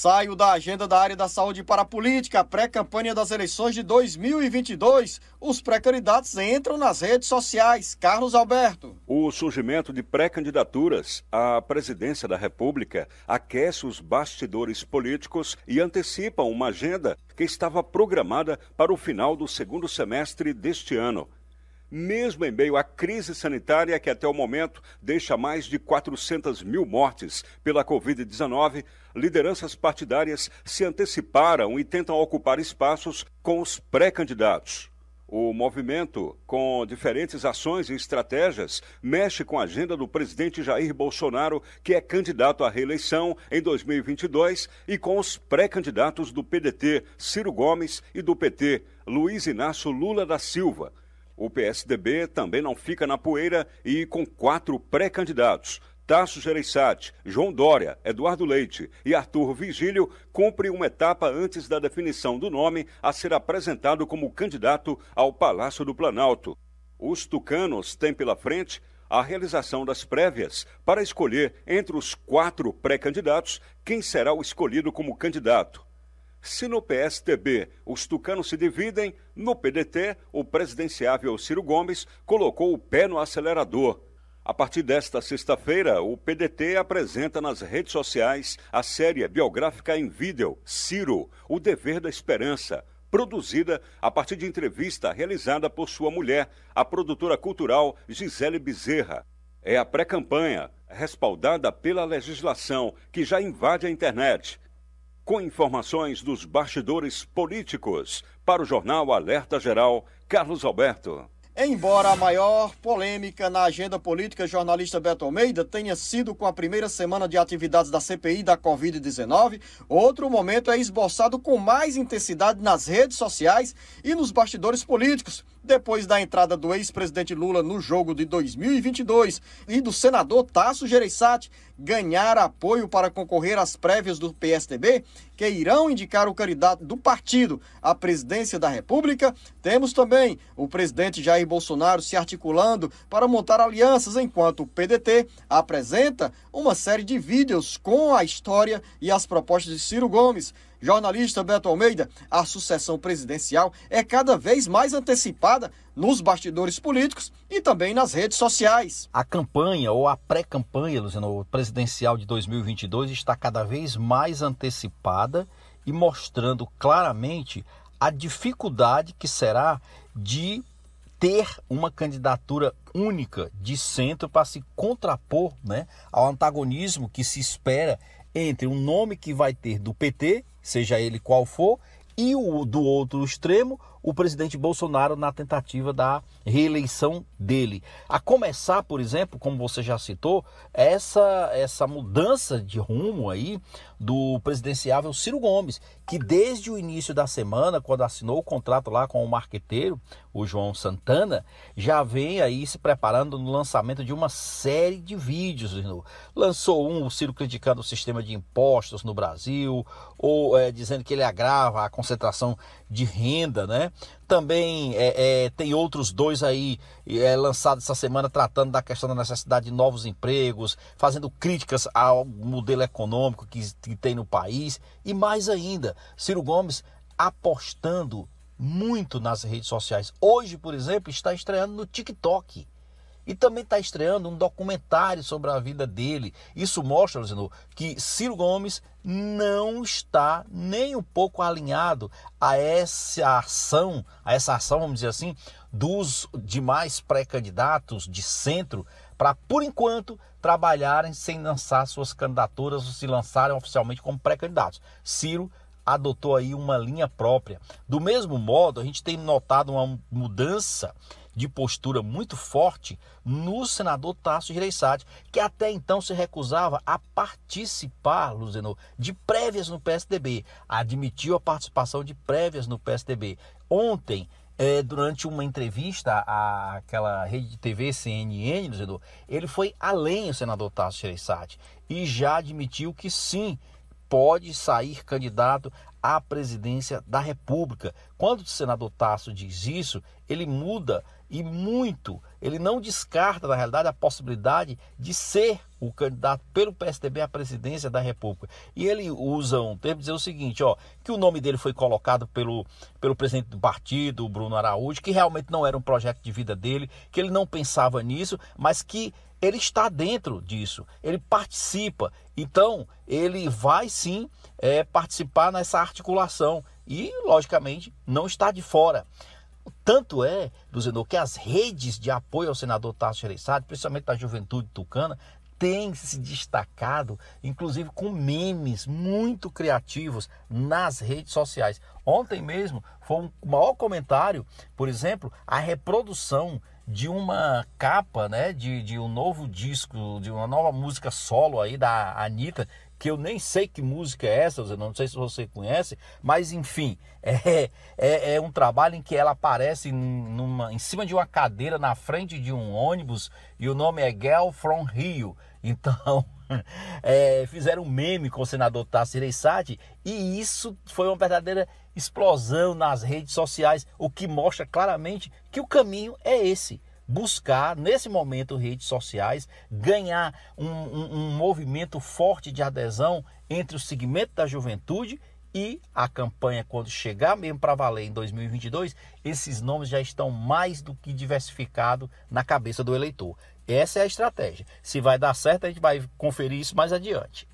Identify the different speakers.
Speaker 1: Saio da agenda da área da saúde para a política, pré-campanha das eleições de 2022. Os pré-candidatos entram
Speaker 2: nas redes sociais. Carlos Alberto. O surgimento de pré-candidaturas à presidência da República aquece os bastidores políticos e antecipa uma agenda que estava programada para o final do segundo semestre deste ano mesmo em meio à crise sanitária que até o momento deixa mais de 400 mil mortes pela Covid-19, lideranças partidárias se anteciparam e tentam ocupar espaços com os pré-candidatos. O movimento, com diferentes ações e estratégias, mexe com a agenda do presidente Jair Bolsonaro, que é candidato à reeleição em 2022, e com os pré-candidatos do PDT, Ciro Gomes, e do PT, Luiz Inácio Lula da Silva. O PSDB também não fica na poeira e com quatro pré-candidatos. Tasso Gereissati, João Dória, Eduardo Leite e Arthur Vigílio cumpre uma etapa antes da definição do nome a ser apresentado como candidato ao Palácio do Planalto. Os tucanos têm pela frente a realização das prévias para escolher entre os quatro pré-candidatos quem será o escolhido como candidato. Se no PSTB os tucanos se dividem, no PDT o presidenciável Ciro Gomes colocou o pé no acelerador. A partir desta sexta-feira, o PDT apresenta nas redes sociais a série biográfica em vídeo Ciro, o dever da esperança, produzida a partir de entrevista realizada por sua mulher, a produtora cultural Gisele Bezerra. É a pré-campanha, respaldada pela legislação que já invade a internet com informações dos bastidores políticos. Para o jornal Alerta Geral, Carlos Alberto.
Speaker 1: Embora a maior polêmica na agenda política jornalista Beto Almeida tenha sido com a primeira semana de atividades da CPI da Covid-19, outro momento é esboçado com mais intensidade nas redes sociais e nos bastidores políticos depois da entrada do ex-presidente Lula no jogo de 2022 e do senador Tasso Gereissati ganhar apoio para concorrer às prévias do PSDB, que irão indicar o candidato do partido à presidência da República, temos também o presidente Jair Bolsonaro se articulando para montar alianças, enquanto o PDT apresenta uma série de vídeos com a história e as propostas de Ciro Gomes. Jornalista Beto Almeida, a sucessão presidencial é cada vez mais antecipada nos bastidores políticos e também nas redes sociais.
Speaker 3: A campanha ou a pré-campanha, Luciano, presidencial de 2022 está cada vez mais antecipada e mostrando claramente a dificuldade que será de ter uma candidatura única de centro para se contrapor né, ao antagonismo que se espera entre um nome que vai ter do PT seja ele qual for, e o do outro extremo, o presidente Bolsonaro na tentativa da reeleição dele. A começar, por exemplo, como você já citou, essa, essa mudança de rumo aí do presidenciável Ciro Gomes, que desde o início da semana, quando assinou o contrato lá com o marqueteiro, o João Santana, já vem aí se preparando no lançamento de uma série de vídeos. Lançou um, o Ciro criticando o sistema de impostos no Brasil, ou é, dizendo que ele agrava a concentração de renda, né? Também é, é, tem outros dois aí é, lançados essa semana tratando da questão da necessidade de novos empregos, fazendo críticas ao modelo econômico que, que tem no país. E mais ainda, Ciro Gomes apostando muito nas redes sociais. Hoje, por exemplo, está estreando no TikTok. E também está estreando um documentário sobre a vida dele. Isso mostra, Luciano, que Ciro Gomes não está nem um pouco alinhado a essa ação, a essa ação, vamos dizer assim, dos demais pré-candidatos de centro para, por enquanto, trabalharem sem lançar suas candidaturas ou se lançarem oficialmente como pré-candidatos. Ciro adotou aí uma linha própria. Do mesmo modo, a gente tem notado uma mudança de postura muito forte no senador Tasso Gereissati, que até então se recusava a participar, Luzeno, de prévias no PSDB. Admitiu a participação de prévias no PSDB. Ontem, é, durante uma entrevista àquela rede de TV CNN, Luzeno, ele foi além, o senador Tasso Gereissati, e já admitiu que sim, pode sair candidato à presidência da República. Quando o senador Tasso diz isso, ele muda e muito. Ele não descarta, na realidade, a possibilidade de ser o candidato pelo PSDB à presidência da República. E ele usa um termo dizer o seguinte, ó, que o nome dele foi colocado pelo, pelo presidente do partido, Bruno Araújo, que realmente não era um projeto de vida dele, que ele não pensava nisso, mas que ele está dentro disso, ele participa. Então, ele vai sim é, participar nessa articulação e, logicamente, não está de fora. Tanto é, Luzenor, que as redes de apoio ao senador Tasso Gereissati, principalmente da juventude tucana, têm se destacado, inclusive com memes muito criativos nas redes sociais. Ontem mesmo foi um maior comentário, por exemplo, a reprodução de uma capa, né, de, de um novo disco, de uma nova música solo aí da Anitta, que eu nem sei que música é essa, não sei se você conhece, mas enfim, é, é, é um trabalho em que ela aparece numa, em cima de uma cadeira na frente de um ônibus e o nome é Girl from Rio. Então, é, fizeram um meme com o senador Tarcísio Reissati e isso foi uma verdadeira explosão nas redes sociais, o que mostra claramente que o caminho é esse. Buscar, nesse momento, redes sociais, ganhar um, um, um movimento forte de adesão entre o segmento da juventude e a campanha, quando chegar mesmo para valer em 2022, esses nomes já estão mais do que diversificados na cabeça do eleitor. Essa é a estratégia. Se vai dar certo, a gente vai conferir isso mais adiante.